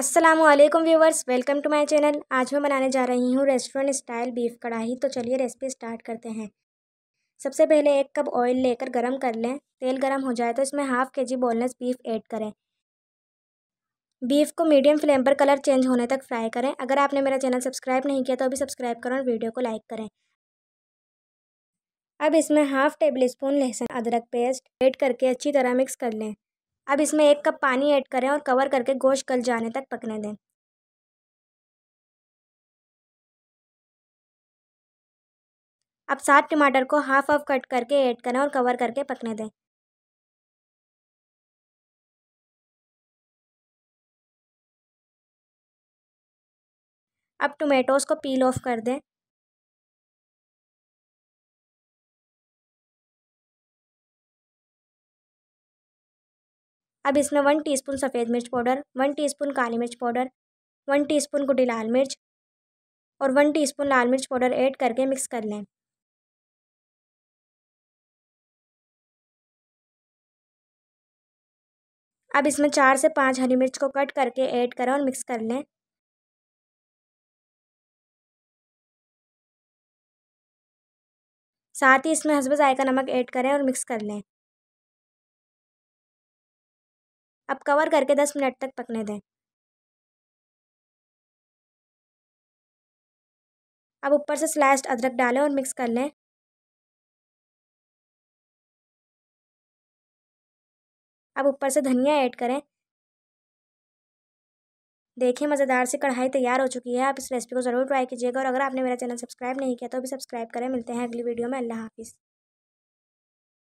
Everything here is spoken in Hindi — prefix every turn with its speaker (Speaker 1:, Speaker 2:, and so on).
Speaker 1: अस्सलाम वालेकुम viewers welcome to my channel आज मैं बनाने जा रही हूँ रेस्टोरेंट स्टाइल बीफ कढ़ाई तो चलिए रेसिपी स्टार्ट करते हैं सबसे पहले एक कप ऑयल लेकर गरम कर लें तेल गरम हो जाए तो इसमें half K G boneless beef add करें बीफ को मीडियम फ्लेम पर कलर चेंज होने तक फ्राई करें अगर आपने मेरा चैनल सब्सक्राइब नहीं किया तो अभी सब्सक्राइब करें और वीडियो को लाइक करें अब इसमें हाफ़ टेबल स्पून लहसुन अदरक पेस्ट ऐड करके अच्छी तरह मिक्स कर लें अब इसमें एक कप पानी ऐड करें और कवर करके गोश्त गल जाने
Speaker 2: तक पकने दें अब सात टमाटर को हाफ हाफ कट करके ऐड करें और कवर करके पकने दें अब टोमेटोज़ को पील ऑफ कर दें
Speaker 1: अब इसमें वन टी सफ़ेद मिर्च पाउडर वन टी काली मिर्च पाउडर वन टी स्पून लाल मिर्च और वन टी लाल मिर्च पाउडर
Speaker 2: ऐड करके मिक्स कर लें अब इसमें चार से पाँच हरी मिर्च को कट करके ऐड करें और मिक्स कर लें साथ ही इसमें हसबे जायका नमक ऐड करें और मिक्स कर लें अब कवर करके दस मिनट तक पकने दें अब ऊपर से स्लाइस्ड अदरक डालें और मिक्स कर लें
Speaker 1: अब ऊपर से धनिया ऐड करें देखिए मज़ेदार सी कढ़ाई तैयार हो चुकी है आप इस रेसिपी को ज़रूर ट्राई कीजिएगा और अगर आपने मेरा चैनल सब्सक्राइब नहीं किया तो भी सब्सक्राइब करें मिलते हैं अगली वीडियो में अल्लाह हाफिज़